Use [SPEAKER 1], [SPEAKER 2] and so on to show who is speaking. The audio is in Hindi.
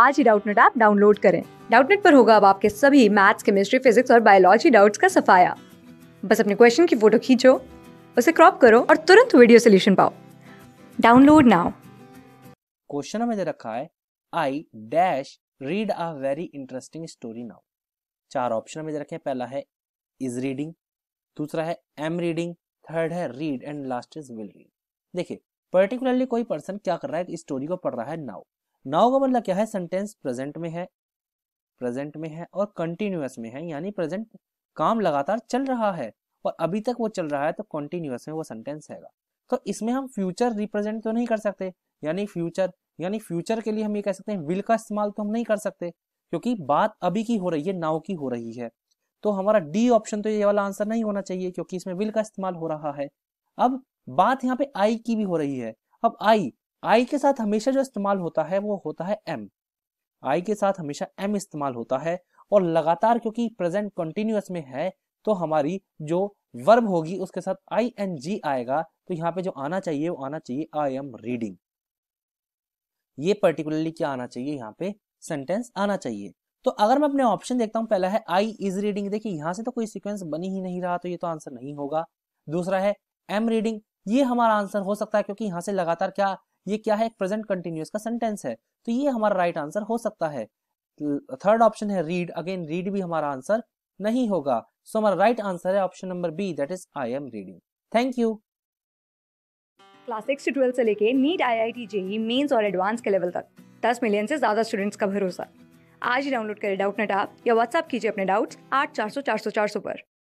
[SPEAKER 1] आज ही डाउटनेट ऐप डाउनलोड करें डाउटनेट पर होगा अब आपके सभी मैथ्स केमिस्ट्री फिजिक्स और बायोलॉजी डाउट्स का सफाया बस अपने क्वेश्चन की फोटो खींचो उसे क्रॉप करो और तुरंत वीडियो सोल्यूशन पाओ डाउनलोड नाउ
[SPEAKER 2] क्वेश्चन में दे रखा है I dash read a very interesting story now चार ऑप्शन में दे रखे हैं पहला है इज रीडिंग दूसरा है एम रीडिंग थर्ड है read and last is will read देखिए पर्टिकुलरली कोई पर्सन क्या कर रहा है स्टोरी को पढ़ रहा है नाउ नाउ का मतलब क्या है सेंटेंस प्रेजेंट में है प्रेजेंट में है और कंटिन्यूस में है यानी प्रेजेंट काम लगातार चल रहा है और अभी तक वो चल रहा है तो कंटिन्यूस में वो सेंटेंस हैगा तो इसमें हम फ्यूचर रिप्रेजेंट तो नहीं कर सकते यानी फ्यूचर यानी फ्यूचर के लिए हम ये कह सकते हैं विल का इस्तेमाल तो हम नहीं कर सकते क्योंकि बात अभी की हो रही है नाव की हो रही है तो हमारा डी ऑप्शन तो ये वाला आंसर नहीं होना चाहिए क्योंकि इसमें विल का इस्तेमाल हो रहा है अब बात यहाँ पे आई की भी हो रही है अब आई आई के साथ हमेशा जो इस्तेमाल होता है वो होता है एम आई के साथ हमेशा एम इस्तेमाल होता है और लगातार क्योंकि प्रेजेंट कंटिन्यूस में है तो हमारी जो वर्ब होगी उसके साथ आई एन जी आएगा तो यहाँ पे जो आना चाहिए वो आना चाहिए आई एम रीडिंग ये पर्टिकुलरली क्या आना चाहिए यहाँ पे सेंटेंस आना चाहिए तो अगर मैं अपने ऑप्शन देखता हूँ पहला है आई इज रीडिंग देखिए यहाँ से तो कोई सीक्वेंस बनी ही नहीं रहा तो ये तो आंसर नहीं होगा दूसरा है एम रीडिंग ये हमारा आंसर हो सकता है क्योंकि यहाँ से लगातार क्या ये क्या है एक प्रेजेंट कंटिन्यूस का सेंटेंस है तो ये हमारा राइट right आंसर हो सकता है थर्ड ऑप्शन है रीड अगेन रीड भी हमारा आंसर नहीं होगा सो so, हमारा राइट right आंसर है option number B that is I am reading thank you
[SPEAKER 1] class six से ट्वेल्थ से लेके NEET I I T JEE Mains और एडवांस के लेवल तक दस मिलियन से ज्यादा स्टूडेंट्स का भरोसा आज ही डाउनलोड करें डाउट नेट आप या व्हाट्सअप कीजिए अपने डाउट्स आठ चार सौ चार सौ चार सौ पर